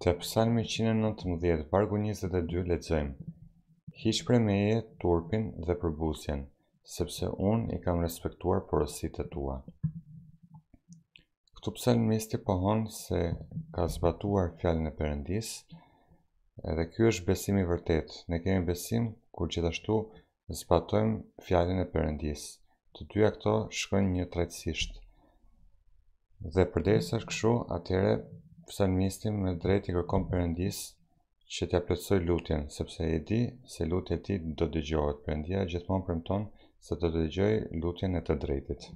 Të psalmi 119, vargu 22, lecojmë. Hish pre meje, turpin dhe përbusjen, sepse unë i kam respektuar porosit e tua. Këtu psalmisti pohon se ka zbatuar fjallën e përëndis, edhe kjo është besimi vërtet. Ne kemi besim kur gjithashtu zbatojmë fjallën e përëndis. Të dyja këto shkojnë një trajtësisht. Dhe përdej është këshu, atyre psalmistin me drejt i kërkon përëndis që t'ja përësoj lutjen, sepse e di se lutje ti do të gjohet përëndia, gjithmon përmton se do të gjohet lutjen e të drejtit.